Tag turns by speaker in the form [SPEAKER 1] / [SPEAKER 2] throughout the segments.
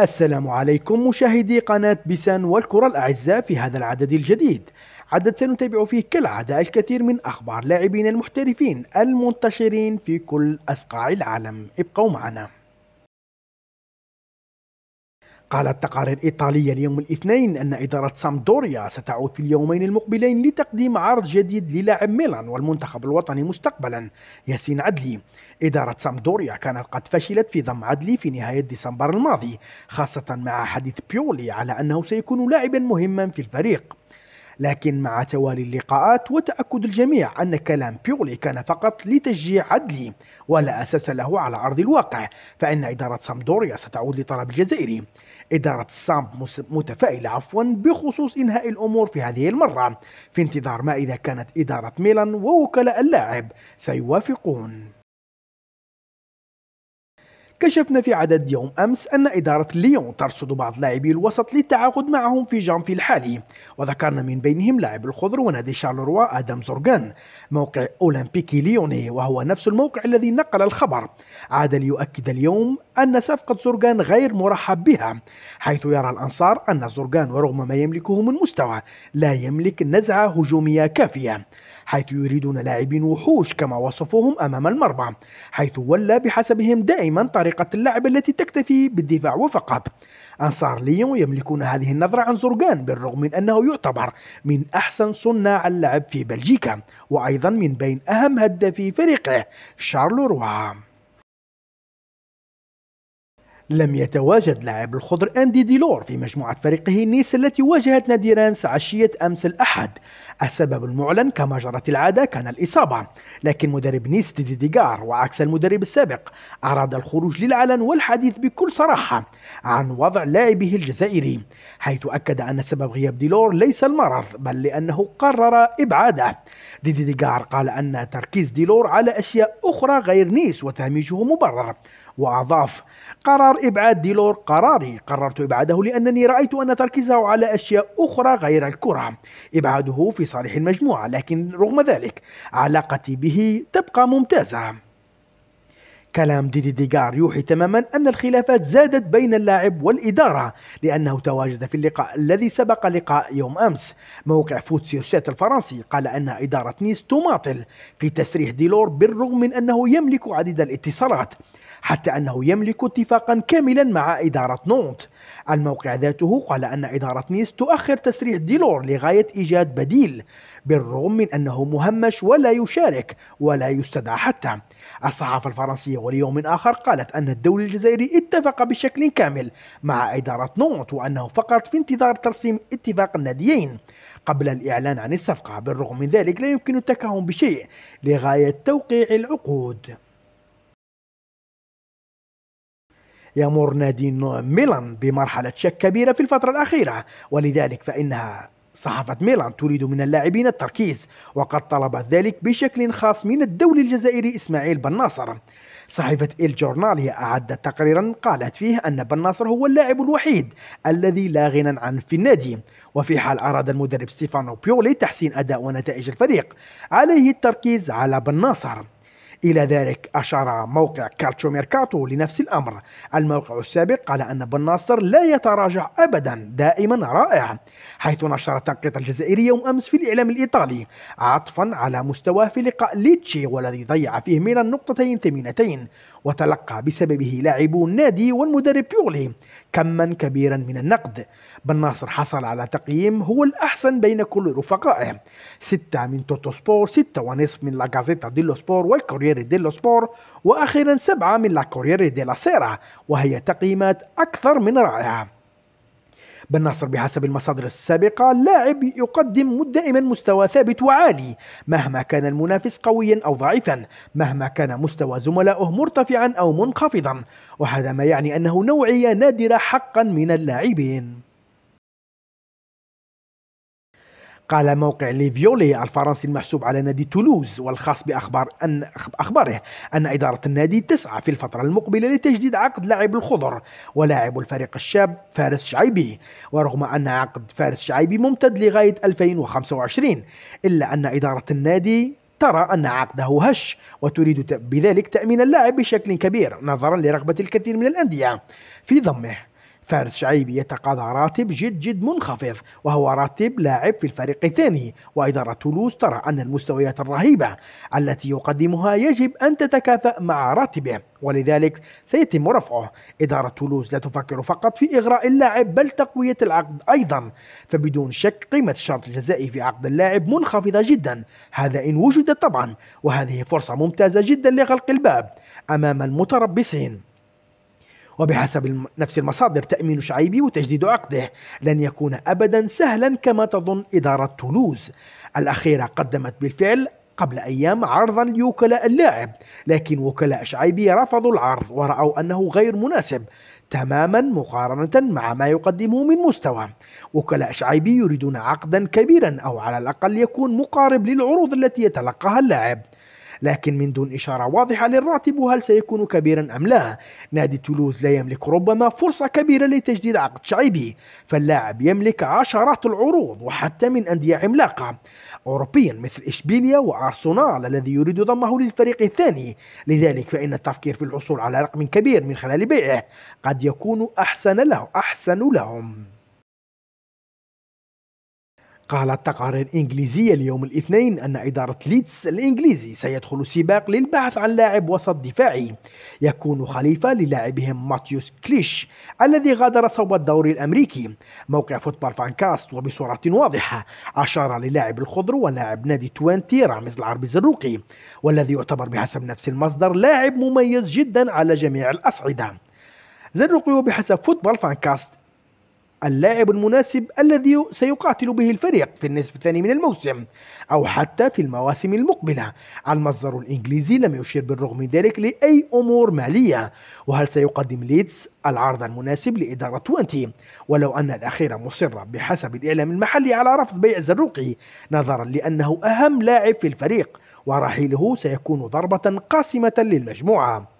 [SPEAKER 1] السلام عليكم مشاهدي قناة بيسان والكرة الأعزاء في هذا العدد الجديد عدد سنتابع فيه كالعادة الكثير من أخبار لاعبين المحترفين المنتشرين في كل أصقاع العالم ابقوا معنا قالت تقارير إيطالية اليوم الاثنين أن إدارة سامدوريا ستعود في اليومين المقبلين لتقديم عرض جديد للاعب ميلان والمنتخب الوطني مستقبلا ياسين عدلي إدارة سامدوريا كانت قد فشلت في ضم عدلي في نهاية ديسمبر الماضي خاصة مع حديث بيولي على أنه سيكون لاعبا مهما في الفريق لكن مع توالي اللقاءات وتأكد الجميع أن كلام بيولي كان فقط لتشجيع عدلي ولا أساس له على أرض الواقع فإن إدارة سامدوريا ستعود لطلب الجزائري إدارة سامب متفائلة عفوا بخصوص إنهاء الأمور في هذه المرة في انتظار ما إذا كانت إدارة ميلان ووكلاء اللاعب سيوافقون كشفنا في عدد يوم أمس أن إدارة ليون ترصد بعض لاعبي الوسط للتعاقد معهم في جانفي الحالي وذكرنا من بينهم لاعب الخضر ونادي شارلوروا آدم زورغان موقع أولمبيكي ليوني وهو نفس الموقع الذي نقل الخبر عاد ليؤكد اليوم أن صفقة زورغان غير مرحب بها حيث يرى الأنصار أن زورغان ورغم ما يملكه من مستوى لا يملك نزعة هجومية كافية حيث يريدون لاعبين وحوش كما وصفوهم أمام المرمى حيث ولى بحسبهم دائما طريقة اللعب التي تكتفي بالدفاع وفقط أنصار ليون يملكون هذه النظرة عن زرقان بالرغم من أنه يعتبر من أحسن صناع اللعب في بلجيكا وأيضا من بين أهم هدافي فريقه شارلو روام لم يتواجد لاعب الخضر أندي ديلور في مجموعة فريقه نيس التي واجهت نادي رانس عشية أمس الأحد السبب المعلن كما جرت العادة كان الإصابة لكن مدرب نيس ديدي ديغار وعكس المدرب السابق أراد الخروج للعلن والحديث بكل صراحة عن وضع لاعبه الجزائري حيث أكد أن سبب غياب ديلور ليس المرض بل لأنه قرر إبعاده ديدي ديغار قال أن تركيز ديلور على أشياء أخرى غير نيس وتهميشه مبرر وأضاف قرار إبعاد ديلور قراري قررت إبعاده لأنني رأيت أن تركيزه على أشياء أخرى غير الكرة إبعاده في صالح المجموعة لكن رغم ذلك علاقتي به تبقى ممتازة كلام ديدي ديغار يوحي تماما أن الخلافات زادت بين اللاعب والإدارة لأنه تواجد في اللقاء الذي سبق لقاء يوم أمس موقع فوت سيرشات الفرنسي قال أن إدارة نيس تماطل في تسريح ديلور بالرغم من أنه يملك عديد الاتصالات حتى أنه يملك اتفاقا كاملا مع إدارة نونت الموقع ذاته قال أن إدارة نيس تؤخر تسريح ديلور لغاية إيجاد بديل بالرغم من أنه مهمش ولا يشارك ولا يستدعى حتى الصحافة الفرنسية وليوم آخر قالت أن الدولة الجزائري اتفق بشكل كامل مع إدارة نونت وأنه فقط في انتظار ترسيم اتفاق الناديين قبل الإعلان عن الصفقة بالرغم من ذلك لا يمكن التكهن بشيء لغاية توقيع العقود يمر نادي ميلان بمرحلة شك كبيرة في الفترة الأخيرة ولذلك فإنها صحافة ميلان تريد من اللاعبين التركيز وقد طلبت ذلك بشكل خاص من الدولي الجزائري إسماعيل بن ناصر صحيفة الجورنال هي أعدت تقريرا قالت فيه أن بن ناصر هو اللاعب الوحيد الذي لا غنى عنه في النادي وفي حال أراد المدرب ستيفانو بيولي تحسين أداء ونتائج الفريق عليه التركيز على بن ناصر إلى ذلك أشار موقع كالتشو ميركاتو لنفس الأمر الموقع السابق قال أن بن ناصر لا يتراجع أبدا دائما رائع حيث نشر التنقيط الجزائري يوم أمس في الإعلام الإيطالي عطفا على مستواه في لقاء ليتشي والذي ضيع فيه من نقطتين ثمينتين وتلقى بسببه لاعبو النادي والمدرب بيولي كما كبيرا من النقد بن ناصر حصل على تقييم هو الأحسن بين كل رفقائه ستة من توتو سبور ستة ونصف من لاغازيتا ديلو سبور والكوريا كورييري ديلو سبور وأخيرا سبعة من لا دي ديلا سيرا وهي تقييمات أكثر من رائعة بن ناصر بحسب المصادر السابقة لاعب يقدم دائما مستوى ثابت وعالي مهما كان المنافس قويا أو ضعيفا مهما كان مستوى زملائه مرتفعا أو منخفضا وهذا ما يعني أنه نوعية نادرة حقا من اللاعبين قال موقع ليفيولي الفرنسي المحسوب على نادي تولوز والخاص بأخبار أن أخباره أن إدارة النادي تسعى في الفترة المقبلة لتجديد عقد لاعب الخضر ولاعب الفريق الشاب فارس شعيبي ورغم أن عقد فارس شعيبي ممتد لغاية 2025 إلا أن إدارة النادي ترى أن عقده هش وتريد بذلك تأمين اللاعب بشكل كبير نظرا لرغبة الكثير من الأندية في ضمه فارس شعيبي يتقاضى راتب جد جد منخفض وهو راتب لاعب في الفريق الثاني وإدارة تولوز ترى أن المستويات الرهيبة التي يقدمها يجب أن تتكافأ مع راتبه ولذلك سيتم رفعه إدارة تولوز لا تفكر فقط في إغراء اللاعب بل تقوية العقد أيضا فبدون شك قيمة الشرط الجزائي في عقد اللاعب منخفضة جدا هذا إن وجد طبعا وهذه فرصة ممتازة جدا لغلق الباب أمام المتربصين وبحسب نفس المصادر تأمين شعيبي وتجديد عقده لن يكون أبدا سهلا كما تظن إدارة تولوز الأخيرة قدمت بالفعل قبل أيام عرضا لوكلاء اللاعب لكن وكلاء شعيبي رفضوا العرض ورأوا أنه غير مناسب تماما مقارنة مع ما يقدمه من مستوى وكلاء شعيبي يريدون عقدا كبيرا أو على الأقل يكون مقارب للعروض التي يتلقاها اللاعب لكن من دون إشارة واضحة للراتب وهل سيكون كبيرا أم لا نادي تولوز لا يملك ربما فرصة كبيرة لتجديد عقد شعيبي فاللاعب يملك عشرات العروض وحتى من أندية عملاقة أوروبيا مثل إشبيليا وأرسنال الذي يريد ضمه للفريق الثاني لذلك فإن التفكير في الحصول على رقم كبير من خلال بيعه قد يكون أحسن له أحسن لهم قالت تقارير إنجليزية اليوم الاثنين أن إدارة ليدز الإنجليزي سيدخل سباق للبحث عن لاعب وسط دفاعي يكون خليفة للاعبهم ماتيوس كليش الذي غادر صوب الدوري الأمريكي موقع فوتبال فانكاست وبصورة واضحة أشار للاعب الخضر ولاعب نادي توينتي رامز العربي الزروقي والذي يعتبر بحسب نفس المصدر لاعب مميز جدا على جميع الأصعدة زروقي وبحسب فوتبال فانكاست اللاعب المناسب الذي سيقاتل به الفريق في النصف الثاني من الموسم أو حتى في المواسم المقبلة المصدر الإنجليزي لم يشير بالرغم من ذلك لأي أمور مالية وهل سيقدم ليدز العرض المناسب لإدارة وانتي ولو أن الأخيرة مصرة بحسب الإعلام المحلي على رفض بيع زروقي نظرا لأنه أهم لاعب في الفريق ورحيله سيكون ضربة قاسمة للمجموعة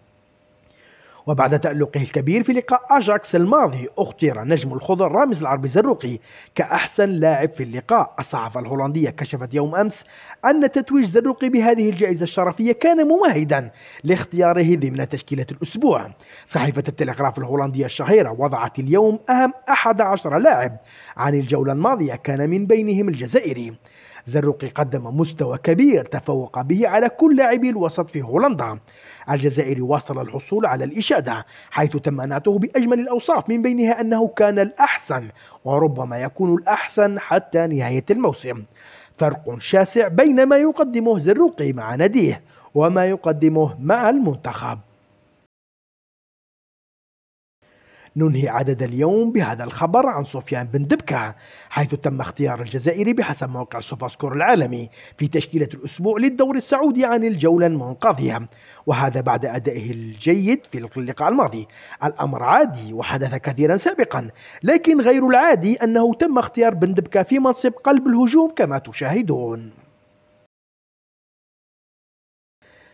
[SPEAKER 1] وبعد تألقه الكبير في لقاء أجاكس الماضي اختير نجم الخضر رامز العربي زروقي كأحسن لاعب في اللقاء الصحافة الهولندية كشفت يوم أمس أن تتويج زروقي بهذه الجائزة الشرفية كان ممهدا لاختياره ضمن تشكيلة الأسبوع صحيفة التلغراف الهولندية الشهيرة وضعت اليوم أهم 11 لاعب عن الجولة الماضية كان من بينهم الجزائري زروقي قدم مستوى كبير تفوق به على كل لاعبي الوسط في هولندا الجزائري واصل الحصول على الإشادة حيث تم نعته بأجمل الأوصاف من بينها أنه كان الأحسن وربما يكون الأحسن حتى نهاية الموسم فرق شاسع بين ما يقدمه زروقي مع ناديه وما يقدمه مع المنتخب ننهي عدد اليوم بهذا الخبر عن سفيان بن دبكة حيث تم اختيار الجزائري بحسب موقع سوفاسكور العالمي في تشكيلة الأسبوع للدور السعودي عن الجولة المنقضية وهذا بعد أدائه الجيد في اللقاء الماضي الأمر عادي وحدث كثيرا سابقا لكن غير العادي أنه تم اختيار بن دبكة في منصب قلب الهجوم كما تشاهدون